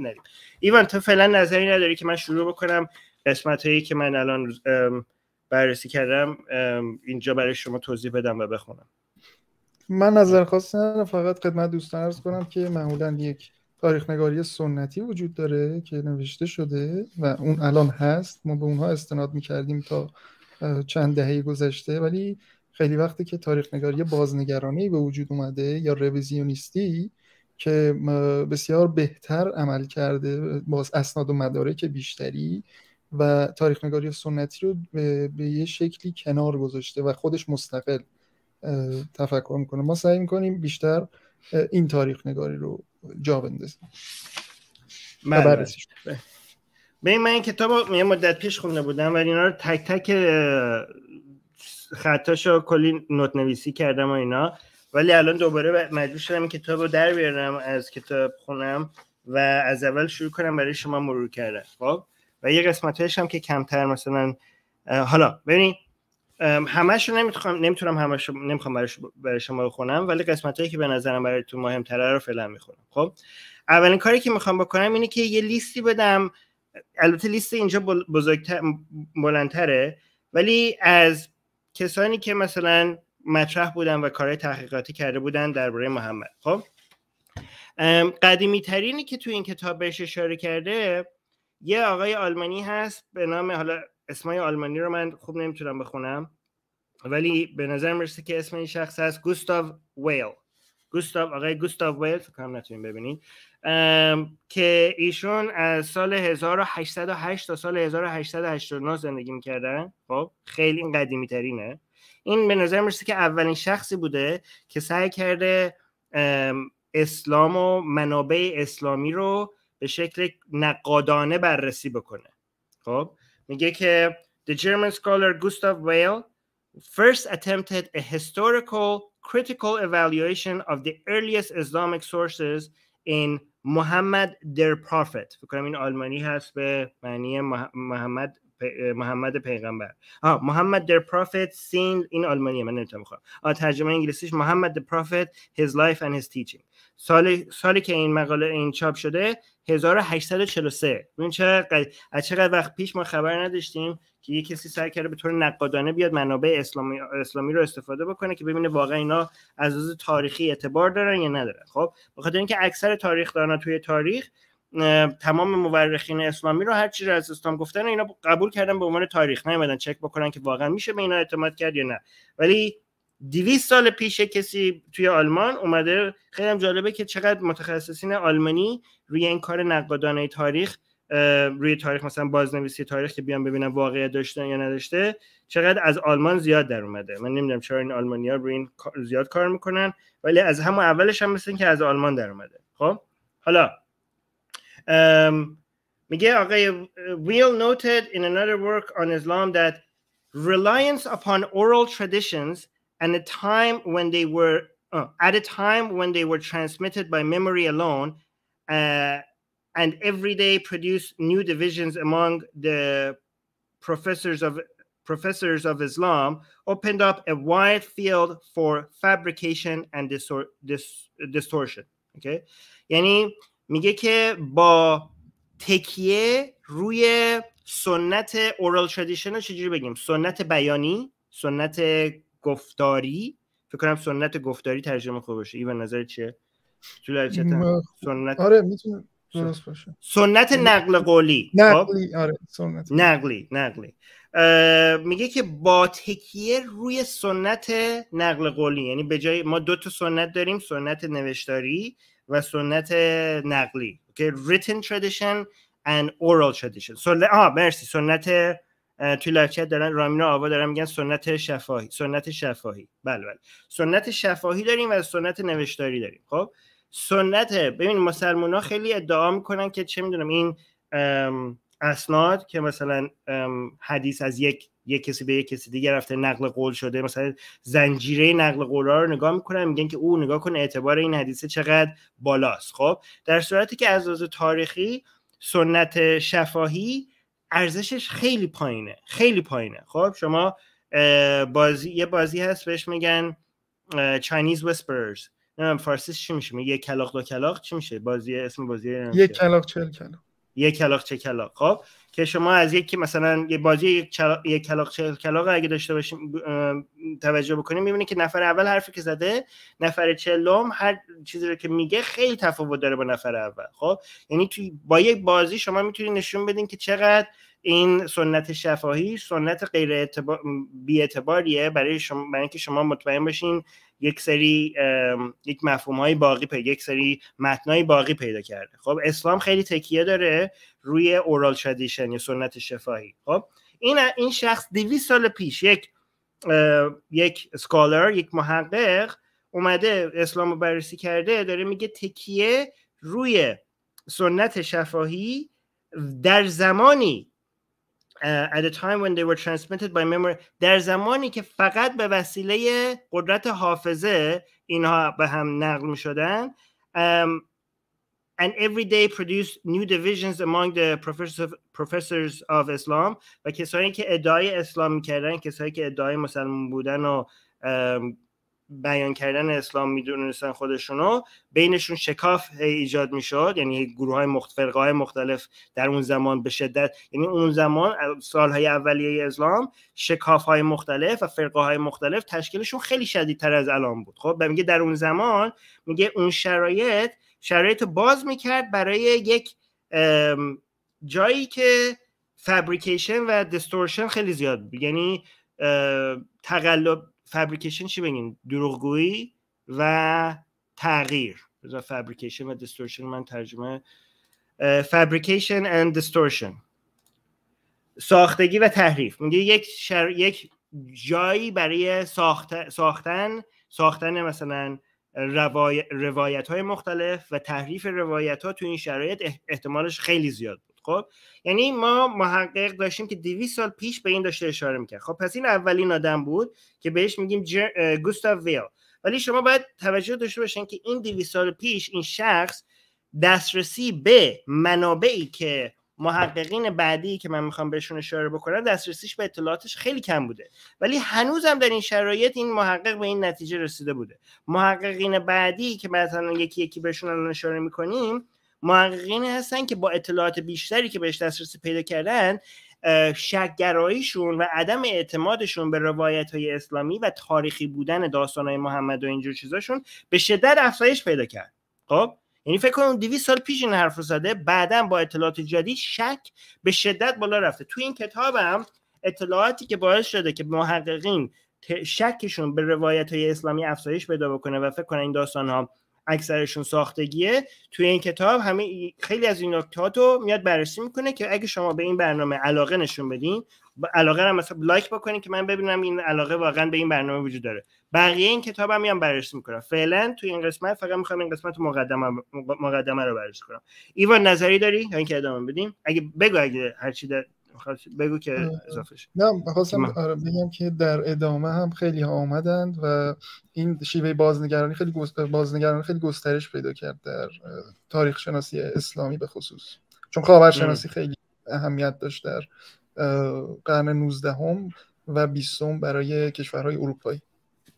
نریم ایوان تو فعلا نظری نداری که من شروع بکنم قسمت هایی که من الان بررسی کردم اینجا برای شما توضیح بدم و بخونم من نظر خاصی ندارم فقط خدمت دوستان عرض کنم که معمولا یک تاریخ نگاری سنتی وجود داره که نوشته شده و اون الان هست ما به اونها استناد میکردیم تا چند دهه گذشته ولی خیلی وقتی که تاریخ نگاری بازنگرانی به وجود اومده یا رویزیونیستی که بسیار بهتر عمل کرده با اسناد و مدارک بیشتری و تاریخ نگاری سنتی رو به, یه شکلی کنار گذاشته و خودش مستقل تفکر میکنه ما سعی میکنیم بیشتر این تاریخ نگاری رو جا بندازیم به این بله. من این کتاب یه مدت پیش خونده بودم ولی اینا رو تک تک خطاش رو کلی نوت نویسی کردم و اینا ولی الان دوباره مجبور شدم کتاب رو در بیارم از کتاب خونم و از اول شروع کنم برای شما مرور کردن خب و یه قسمت هم که کمتر مثلا حالا ببینید همش رو نمیتونم نمیتونم همش نمیخوام برای, برای شما بخونم ولی قسمت که به نظرم برای تو مهمتره رو فعلا میخونم خب اولین کاری که میخوام بکنم اینه که یه لیستی بدم البته لیست اینجا بزرگتر بلندتره ولی از کسانی که مثلا مطرح بودن و کارهای تحقیقاتی کرده بودن درباره محمد خب قدیمی ترینی که تو این کتاب بهش اشاره کرده یه آقای آلمانی هست به نام حالا اسمای آلمانی رو من خوب نمیتونم بخونم ولی به نظر میرسه که اسم این شخص هست گوستاو ویل گوستاو آقای گوستاو ویل فکر نتونیم ببینید که ایشون از سال 1808 تا سال 1889 زندگی میکردن خب خیلی قدیمی ترینه این به نظر میرسه که اولین شخصی بوده که سعی کرده اسلام و منابع اسلامی رو به شکل نقادانه بررسی بکنه خب میگه که The German scholar Gustav Weil first attempted a historical critical evaluation of the earliest Islamic sources in Muhammad their prophet فکر کنم این آلمانی هست به معنی محمد محمد پیغمبر آه محمد در پروفت سین این آلمانیه من نمیتونم بخوام آه ترجمه انگلیسیش محمد در پروفت his life and his teaching سالی, سالی که این مقاله این چاپ شده 1843 اون چقدر از چقدر وقت پیش ما خبر نداشتیم که یه کسی سعی کرده به طور نقادانه بیاد منابع اسلامی, اسلامی رو استفاده بکنه که ببینه واقعا اینا از از تاریخی اعتبار دارن یا ندارن خب بخاطر اینکه اکثر تاریخ دانا توی تاریخ تمام مورخین اسلامی رو هرچی رو از اسلام گفتن اینا قبول کردن به عنوان تاریخ نمیدن چک بکنن که واقعا میشه به اینا اعتماد کرد یا نه ولی دیویس سال پیش کسی توی آلمان اومده خیلی هم جالبه که چقدر متخصصین آلمانی روی این کار نقادانه تاریخ روی تاریخ مثلا بازنویسی تاریخ که بیان ببینن واقعیت داشتن یا نداشته چقدر از آلمان زیاد در اومده من نمیدونم چرا این آلمانیا روی زیاد کار میکنن ولی از همون اولش هم مثل که از آلمان در اومده خب حالا Um, Miguel Real noted in another work on Islam that reliance upon oral traditions and a time when they were uh, at a time when they were transmitted by memory alone uh, and every day produced new divisions among the professors of professors of Islam opened up a wide field for fabrication and distor dis distortion. Okay, yani میگه که با تکیه روی سنت اورال تردیشن چجوری بگیم سنت بیانی سنت گفتاری فکر کنم سنت گفتاری ترجمه خوب باشه ایوان نظر چیه سنت آره میتونه سنت یعنی- نقل قولی نقلی آره سنت نقلی نقلی میگه که با تکیه روی سنت نقل قولی یعنی به جای ما دو تا سنت داریم سنت نوشتاری و سنت نقلی که written tradition and oral tradition سنت آه مرسی سنت توی لایف دارن رامینا آوا دارن میگن سنت شفاهی سنت شفاهی بله بله سنت شفاهی داریم و سنت نوشتاری داریم خب سنت ببین مسلمان ها خیلی ادعا میکنن که چه میدونم این اسناد که مثلا حدیث از یک یک کسی به یک کسی دیگه رفته نقل قول شده مثلا زنجیره نقل قول رو نگاه میکنن میگن که او نگاه کن اعتبار این حدیث چقدر بالاست خب در صورتی که از لحاظ تاریخی سنت شفاهی ارزشش خیلی پایینه خیلی پایینه خب شما بازی یه بازی هست بهش میگن چاینیز ویسپرز نمیدونم فارسیش چی میشه یه کلاق دو کلاق چی میشه بازی اسم بازی یه کلاق چل کلاق یک کلاق چه کلاق خب که شما از یکی مثلا یه بازی یک, کلاق چه کلاق اگه داشته باشیم توجه بکنیم میبینید که نفر اول حرفی که زده نفر چلم هر چیزی رو که میگه خیلی تفاوت داره با نفر اول خب یعنی توی با یک بازی شما میتونید نشون بدین که چقدر این سنت شفاهی سنت غیر اعتبار برای شما برای اینکه شما مطمئن باشین یک سری یک مفهوم های باقی پیدا یک سری متنای باقی پیدا کرده خب اسلام خیلی تکیه داره روی اورال شادیشن یا سنت شفاهی خب این این شخص 200 سال پیش یک یک سکالر یک محقق اومده اسلام رو بررسی کرده داره میگه تکیه روی سنت شفاهی در زمانی Uh, at a time when they were transmitted by memory در زمانی که فقط به وسیله قدرت حافظه اینها به هم نقل می شدن um, and every day produced new divisions among the professors, professors of Islam و کسانی که ادعای اسلام کردن کسانی که ادعای مسلمان بودن و um, بیان کردن اسلام میدونستن خودشونو بینشون شکاف ایجاد میشد یعنی گروه های مختلف های مختلف در اون زمان به شدت یعنی اون زمان سال سالهای اولیه اسلام شکاف های مختلف و فرقه های مختلف تشکیلشون خیلی شدیدتر از الان بود خب میگه در اون زمان میگه اون شرایط شرایط باز میکرد برای یک جایی که فبریکیشن و دستورشن خیلی زیاد بود یعنی تقلب فبریکیشن چی بگیم دروغگویی و تغییر بذار فبریکیشن و دیستورشن من ترجمه فبریکیشن اند دیستورشن ساختگی و تحریف میگه یک شر... یک جایی برای ساخت... ساختن ساختن مثلا روای... روایت های مختلف و تحریف روایت ها تو این شرایط احتمالش خیلی زیاد خب، یعنی ما محقق داشتیم که 200 سال پیش به این داشته اشاره میکرد خب پس این اولین آدم بود که بهش میگیم جر... ویل ولی شما باید توجه داشته باشین که این 200 سال پیش این شخص دسترسی به منابعی که محققین بعدی که من میخوام بهشون اشاره بکنم دسترسیش به اطلاعاتش خیلی کم بوده ولی هنوزم در این شرایط این محقق به این نتیجه رسیده بوده محققین بعدی که مثلا یکی یکی بهشون اشاره میکنیم محققین هستن که با اطلاعات بیشتری که بهش دسترسی پیدا کردن شکگراییشون و عدم اعتمادشون به روایت های اسلامی و تاریخی بودن داستان های محمد و اینجور چیزاشون به شدت افزایش پیدا کرد خب یعنی فکر کنم 200 سال پیش این حرف رو زده بعدا با اطلاعات جدید شک به شدت بالا رفته تو این کتابم اطلاعاتی که باعث شده که محققین شکشون به روایت های اسلامی افزایش پیدا بکنه و فکر کنن این داستان ها اکثرشون ساختگیه توی این کتاب همه خیلی از این نکات رو میاد بررسی میکنه که اگه شما به این برنامه علاقه نشون بدین علاقه هم مثلا لایک بکنین که من ببینم این علاقه واقعا به این برنامه وجود داره بقیه این کتاب هم میام بررسی میکنم فعلا توی این قسمت فقط میخوام این قسمت مقدمه مقدمه رو بررسی کنم ایوان نظری داری یا اینکه ادامه بدیم اگه بگو اگه هرچی بگو که اضافش نه بخواستم آره بگم که در ادامه هم خیلی ها آمدند و این شیوه بازنگرانی خیلی بازنگرانی خیلی گسترش پیدا کرد در تاریخ شناسی اسلامی به خصوص چون شناسی خیلی اهمیت داشت در قرن 19 و 20 برای کشورهای اروپایی